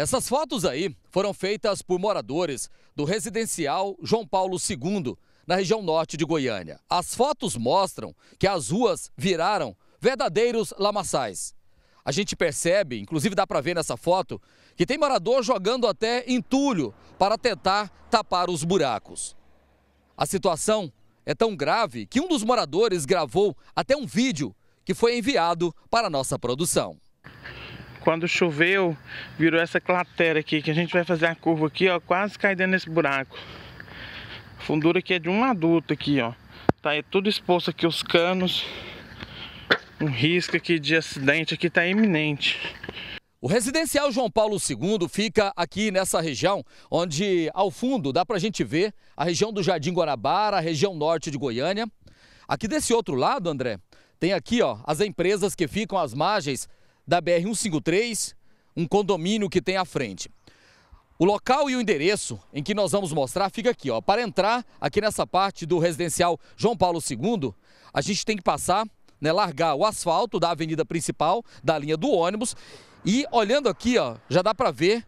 Essas fotos aí foram feitas por moradores do residencial João Paulo II, na região norte de Goiânia. As fotos mostram que as ruas viraram verdadeiros lamaçais. A gente percebe, inclusive dá para ver nessa foto, que tem morador jogando até entulho para tentar tapar os buracos. A situação é tão grave que um dos moradores gravou até um vídeo que foi enviado para a nossa produção. Quando choveu, virou essa cratera aqui, que a gente vai fazer a curva aqui, ó, quase cai dentro desse buraco. A fundura aqui é de um adulto aqui, ó. Tá aí tudo exposto aqui, os canos. Um risco aqui de acidente aqui tá iminente. O residencial João Paulo II fica aqui nessa região, onde ao fundo dá para a gente ver a região do Jardim Guarabara, a região norte de Goiânia. Aqui desse outro lado, André, tem aqui ó, as empresas que ficam às margens da BR-153, um condomínio que tem à frente. O local e o endereço em que nós vamos mostrar fica aqui, ó. Para entrar aqui nessa parte do residencial João Paulo II, a gente tem que passar, né, largar o asfalto da avenida principal, da linha do ônibus, e olhando aqui, ó, já dá para ver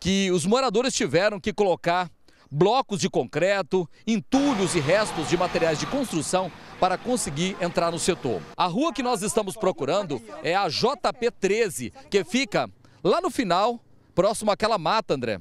que os moradores tiveram que colocar blocos de concreto, entulhos e restos de materiais de construção para conseguir entrar no setor. A rua que nós estamos procurando é a JP13, que fica lá no final, próximo àquela mata, André.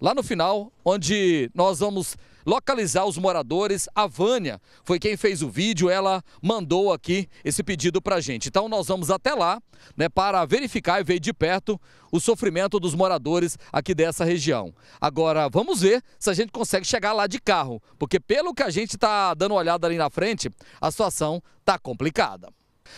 Lá no final, onde nós vamos localizar os moradores. A Vânia foi quem fez o vídeo, ela mandou aqui esse pedido para a gente. Então nós vamos até lá né, para verificar e ver de perto o sofrimento dos moradores aqui dessa região. Agora vamos ver se a gente consegue chegar lá de carro, porque pelo que a gente está dando uma olhada ali na frente, a situação está complicada.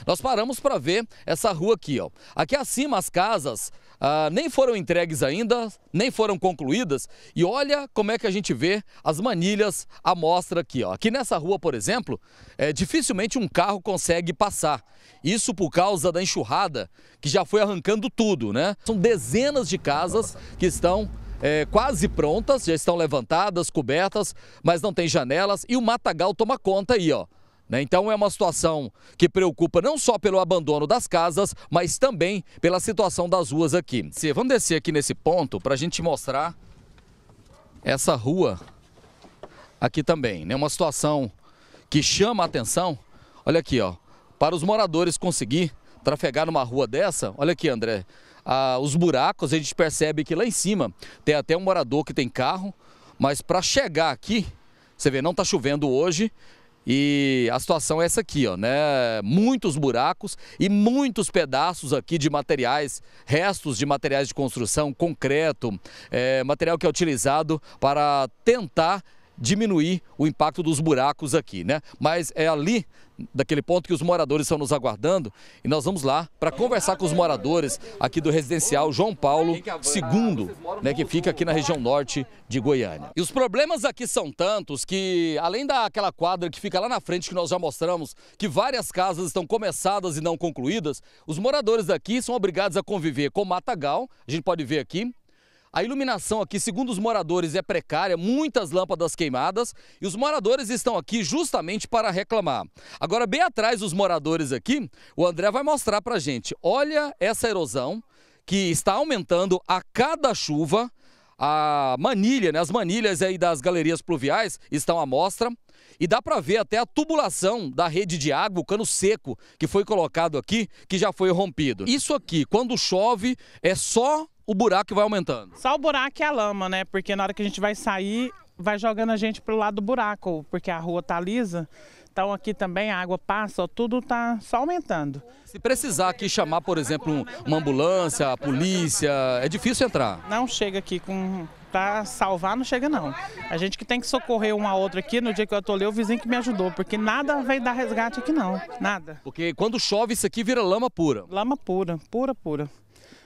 Nós paramos para ver essa rua aqui, ó. Aqui acima as casas ah, nem foram entregues ainda, nem foram concluídas. E olha como é que a gente vê as manilhas à mostra aqui. Ó. Aqui nessa rua, por exemplo, é, dificilmente um carro consegue passar. Isso por causa da enxurrada que já foi arrancando tudo, né? São dezenas de casas que estão é, quase prontas, já estão levantadas, cobertas, mas não tem janelas e o matagal toma conta aí, ó. Né? Então é uma situação que preocupa não só pelo abandono das casas, mas também pela situação das ruas aqui. Vamos descer aqui nesse ponto para a gente mostrar essa rua aqui também. Né? Uma situação que chama a atenção. Olha aqui, ó. para os moradores conseguir trafegar numa rua dessa, olha aqui, André, ah, os buracos, a gente percebe que lá em cima tem até um morador que tem carro, mas para chegar aqui, você vê, não está chovendo hoje, e a situação é essa aqui, ó, né? Muitos buracos e muitos pedaços aqui de materiais, restos de materiais de construção, concreto, é, material que é utilizado para tentar diminuir o impacto dos buracos aqui, né? Mas é ali, daquele ponto que os moradores estão nos aguardando e nós vamos lá para conversar com os moradores aqui do residencial João Paulo II, né, que fica aqui na região norte de Goiânia. E os problemas aqui são tantos que, além daquela quadra que fica lá na frente que nós já mostramos, que várias casas estão começadas e não concluídas, os moradores aqui são obrigados a conviver com matagal, a gente pode ver aqui, a iluminação aqui, segundo os moradores, é precária, muitas lâmpadas queimadas e os moradores estão aqui justamente para reclamar. Agora, bem atrás dos moradores aqui, o André vai mostrar para gente. Olha essa erosão que está aumentando a cada chuva. A manilha, né? as manilhas aí das galerias pluviais estão à mostra. E dá para ver até a tubulação da rede de água, o cano seco que foi colocado aqui, que já foi rompido. Isso aqui, quando chove, é só o buraco vai aumentando. Só o buraco e a lama, né? Porque na hora que a gente vai sair, vai jogando a gente pro lado do buraco, porque a rua tá lisa. Então aqui também a água passa, tudo tá só aumentando. Se precisar aqui chamar, por exemplo, uma ambulância, a polícia, é difícil entrar. Não chega aqui com para salvar não chega não. A gente que tem que socorrer uma a outra aqui, no dia que eu atolei, o vizinho que me ajudou, porque nada vai dar resgate aqui não, nada. Porque quando chove isso aqui vira lama pura. Lama pura, pura, pura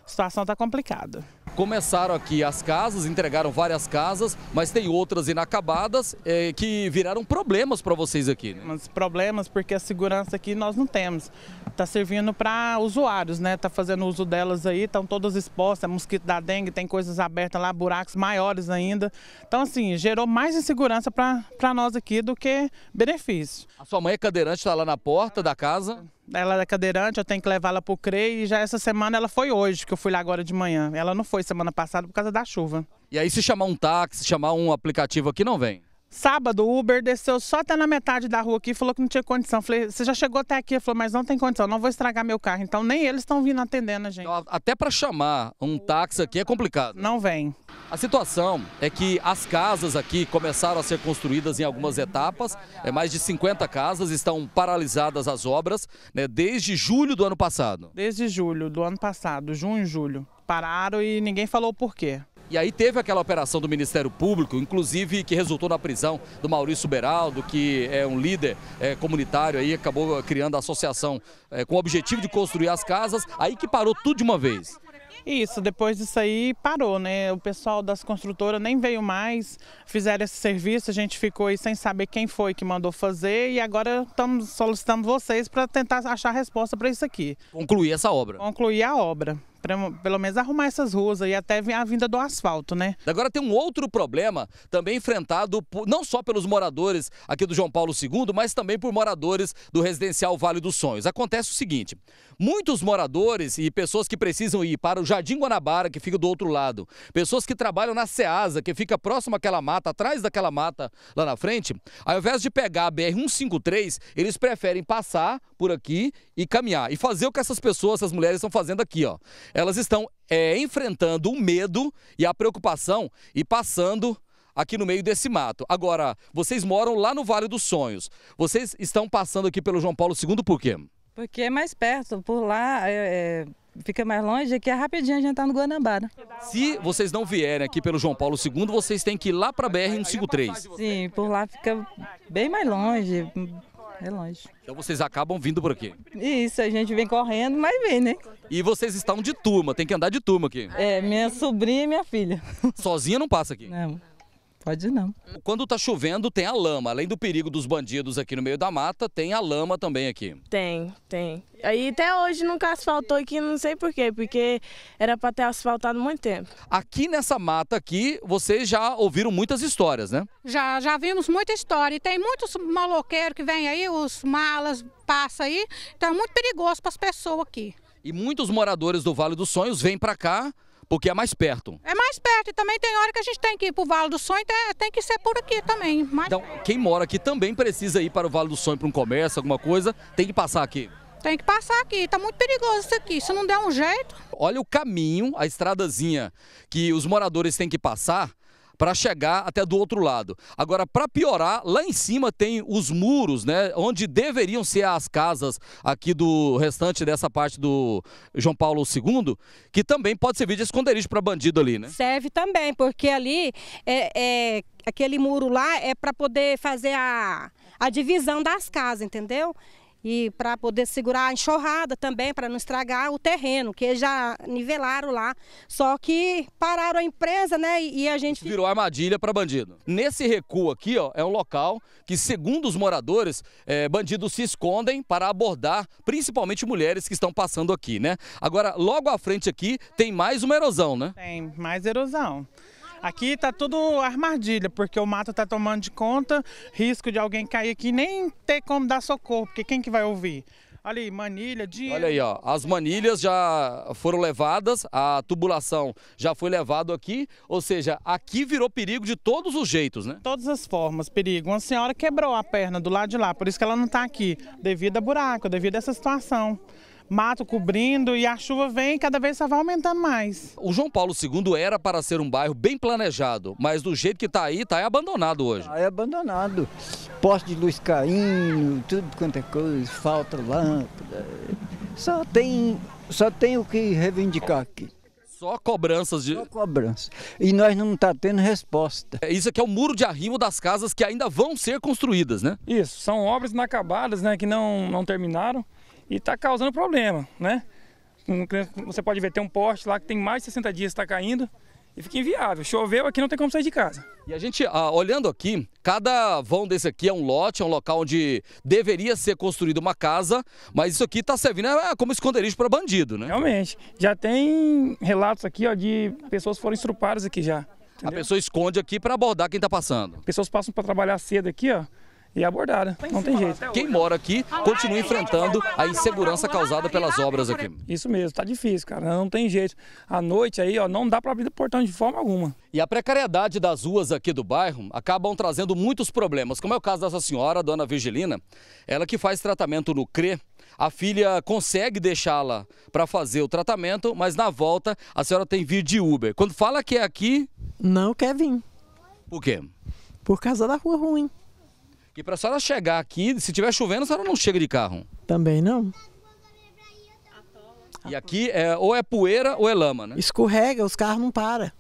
a situação está complicada. Começaram aqui as casas, entregaram várias casas, mas tem outras inacabadas é, que viraram problemas para vocês aqui. Né? Problemas porque a segurança aqui nós não temos. Está servindo para usuários, né? Está fazendo uso delas aí, estão todas expostas, é mosquito da dengue, tem coisas abertas lá, buracos maiores ainda. Então, assim, gerou mais insegurança para nós aqui do que benefício. A sua mãe é cadeirante, está lá na porta da casa? Ela é cadeirante, eu tenho que levá-la pro CREI e já essa semana ela foi hoje, que eu fui lá agora de manhã. Ela não foi semana passada por causa da chuva. E aí se chamar um táxi, chamar um aplicativo aqui, não vem? Sábado, o Uber desceu só até na metade da rua aqui e falou que não tinha condição. Falei, você já chegou até aqui? Ele falou, mas não tem condição, não vou estragar meu carro. Então nem eles estão vindo atendendo a gente. Então, até para chamar um táxi aqui é complicado. Não vem. A situação é que as casas aqui começaram a ser construídas em algumas etapas. É mais de 50 casas estão paralisadas as obras né, desde julho do ano passado. Desde julho do ano passado, junho e julho. Pararam e ninguém falou o porquê. E aí teve aquela operação do Ministério Público, inclusive que resultou na prisão do Maurício Beraldo, que é um líder é, comunitário aí, acabou criando a associação é, com o objetivo de construir as casas, aí que parou tudo de uma vez. Isso, depois disso aí parou, né? O pessoal das construtoras nem veio mais, fizeram esse serviço, a gente ficou aí sem saber quem foi que mandou fazer e agora estamos solicitando vocês para tentar achar resposta para isso aqui. Concluir essa obra. Concluir a obra para pelo menos arrumar essas ruas e até a vinda do asfalto, né? Agora tem um outro problema também enfrentado por, não só pelos moradores aqui do João Paulo II, mas também por moradores do residencial Vale dos Sonhos. Acontece o seguinte: muitos moradores e pessoas que precisam ir para o Jardim Guanabara, que fica do outro lado, pessoas que trabalham na Ceasa, que fica próximo àquela mata, atrás daquela mata lá na frente, ao invés de pegar a BR 153, eles preferem passar por aqui e caminhar e fazer o que essas pessoas, essas mulheres estão fazendo aqui, ó elas estão é, enfrentando o medo e a preocupação e passando aqui no meio desse mato. Agora, vocês moram lá no Vale dos Sonhos. Vocês estão passando aqui pelo João Paulo II por quê? Porque é mais perto, por lá é, é, fica mais longe, aqui é rapidinho a gente tá no Guanabara. Se vocês não vierem aqui pelo João Paulo II, vocês têm que ir lá para a BR-153. Sim, por lá fica bem mais longe, é longe. Então vocês acabam vindo por aqui? Isso, a gente vem correndo, mas vem, né? E vocês estão de turma, tem que andar de turma aqui? É, minha sobrinha e minha filha. Sozinha não passa aqui? Não. Pode não. Quando tá chovendo, tem a lama. Além do perigo dos bandidos aqui no meio da mata, tem a lama também aqui. Tem, tem. Aí até hoje nunca asfaltou aqui, não sei por quê, porque era para ter asfaltado muito tempo. Aqui nessa mata aqui, vocês já ouviram muitas histórias, né? Já, já vimos muita história. E tem muitos maloqueiros que vêm aí, os malas passa aí. Então é muito perigoso para as pessoas aqui. E muitos moradores do Vale dos Sonhos vêm para cá porque é mais perto. É mais perto e também tem hora que a gente tem que ir para o Vale do Sonho, tem, tem, que ser por aqui também. Mais... Então, quem mora aqui também precisa ir para o Vale do Sonho para um comércio, alguma coisa, tem que passar aqui. Tem que passar aqui, tá muito perigoso isso aqui, se não der um jeito. Olha o caminho, a estradazinha que os moradores têm que passar para chegar até do outro lado. Agora, para piorar, lá em cima tem os muros, né, onde deveriam ser as casas aqui do restante dessa parte do João Paulo II, que também pode servir de esconderijo para bandido ali, né? Serve também, porque ali é, é aquele muro lá é para poder fazer a, a divisão das casas, entendeu? e para poder segurar a enxurrada também, para não estragar o terreno, que já nivelaram lá. Só que pararam a empresa, né? E a gente. Virou armadilha para bandido. Nesse recuo aqui, ó, é um local que, segundo os moradores, é, bandidos se escondem para abordar principalmente mulheres que estão passando aqui, né? Agora, logo à frente aqui, tem mais uma erosão, né? Tem mais erosão. Aqui tá tudo armadilha, porque o mato tá tomando de conta, risco de alguém cair aqui nem ter como dar socorro, porque quem que vai ouvir? Olha aí, manilha, de... Olha aí, ó. As manilhas já foram levadas, a tubulação já foi levado aqui, ou seja, aqui virou perigo de todos os jeitos, né? Todas as formas, perigo. Uma senhora quebrou a perna do lado de lá, por isso que ela não está aqui, devido a buraco, devido a essa situação mato cobrindo e a chuva vem cada vez só vai aumentando mais. O João Paulo II era para ser um bairro bem planejado, mas do jeito que está aí, está abandonado hoje. é abandonado. Poste de luz caindo, tudo quanto é coisa, falta lâmpada. Só tem, só tem o que reivindicar aqui. Só cobranças de. Só cobranças. E nós não está tendo resposta. É, isso aqui é o muro de arrimo das casas que ainda vão ser construídas, né? Isso, são obras inacabadas, né? Que não, não terminaram e está causando problema, né? Você pode ver, tem um poste lá que tem mais de 60 dias está caindo e fica inviável. Choveu aqui, não tem como sair de casa. E a gente, ah, olhando aqui, cada vão desse aqui é um lote, é um local onde deveria ser construída uma casa, mas isso aqui está servindo é, é como esconderijo para bandido, né? Realmente. Já tem relatos aqui ó, de pessoas que foram estrupadas aqui já. Entendeu? A pessoa esconde aqui para abordar quem está passando. Pessoas passam para trabalhar cedo aqui, ó e abordada. Não tem jeito. Quem mora aqui continua enfrentando a insegurança causada pelas obras aqui. Isso mesmo, tá difícil, cara. Não tem jeito. À noite aí, ó, não dá para abrir o portão de forma alguma. E a precariedade das ruas aqui do bairro acabam trazendo muitos problemas, como é o caso dessa senhora, dona Virgilina, ela que faz tratamento no CRE. A filha consegue deixá-la para fazer o tratamento, mas na volta a senhora tem vir de Uber. Quando fala que é aqui. Não quer vir. Por quê? Por causa da rua ruim. E para a senhora chegar aqui, se tiver chovendo, a senhora não chega de carro? Também não. E aqui é, ou é poeira ou é lama, né? Escorrega, os carros não param.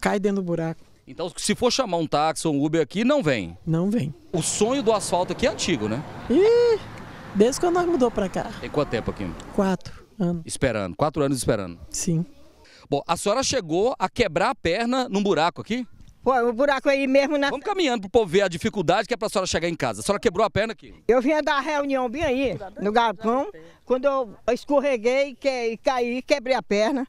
Cai dentro do buraco. Então, se for chamar um táxi ou um Uber aqui, não vem? Não vem. O sonho do asfalto aqui é antigo, né? Ih, desde quando nós mudou para cá. Tem quanto tempo aqui? Quatro anos. Esperando, quatro anos esperando. Sim. Bom, a senhora chegou a quebrar a perna num buraco aqui? Pô, o buraco aí mesmo na. Né? Vamos caminhando pro povo ver a dificuldade que é pra senhora chegar em casa. A senhora quebrou a perna aqui? Eu vinha da reunião bem aí, no galpão. Quando eu escorreguei que, caí, quebrei a perna.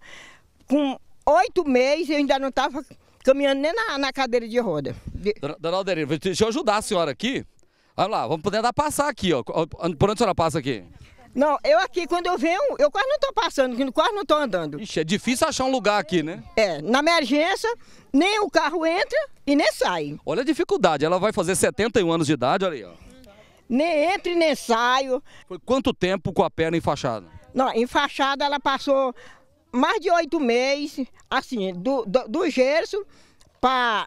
Com oito meses eu ainda não tava caminhando nem na, na cadeira de roda. Dona Alderina, deixa eu ajudar a senhora aqui. Olha lá, vamos poder dar passar aqui, ó. Por onde a senhora passa aqui? Não, eu aqui, quando eu venho, eu quase não estou passando, quase não estou andando. Ixi, é difícil achar um lugar aqui, né? É, na emergência, nem o carro entra e nem sai. Olha a dificuldade, ela vai fazer 71 anos de idade, olha aí, ó. Nem entra e nem saio. Foi quanto tempo com a perna enfaixada? Não, enfaixada ela passou mais de oito meses, assim, do, do, do gesso para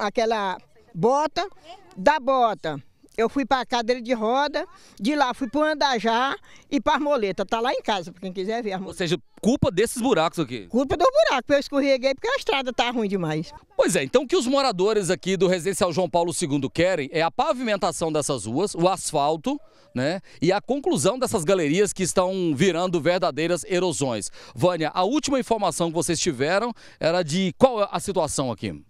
aquela bota, da bota eu fui para a cadeira de roda, de lá fui para o Andajá e para a Moleta. Tá lá em casa, para quem quiser ver. Ou seja, culpa desses buracos aqui? Culpa do buraco, eu escorreguei porque a estrada tá ruim demais. Pois é, então o que os moradores aqui do Residencial João Paulo II querem é a pavimentação dessas ruas, o asfalto, né? E a conclusão dessas galerias que estão virando verdadeiras erosões. Vânia, a última informação que vocês tiveram era de qual é a situação aqui?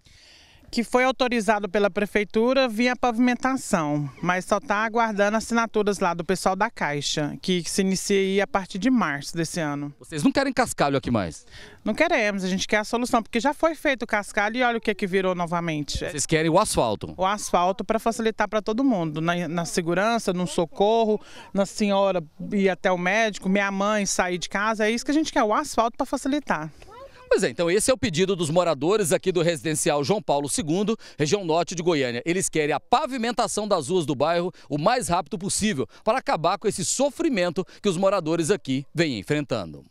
que foi autorizado pela prefeitura via pavimentação, mas só está aguardando assinaturas lá do pessoal da Caixa, que se inicia a partir de março desse ano. Vocês não querem cascalho aqui mais? Não queremos, a gente quer a solução, porque já foi feito o cascalho e olha o que, que virou novamente. Vocês querem o asfalto? O asfalto para facilitar para todo mundo, na, na segurança, no socorro, na senhora ir até o médico, minha mãe sair de casa, é isso que a gente quer, o asfalto para facilitar. Pois é, então esse é o pedido dos moradores aqui do residencial João Paulo II, região norte de Goiânia. Eles querem a pavimentação das ruas do bairro o mais rápido possível para acabar com esse sofrimento que os moradores aqui vêm enfrentando.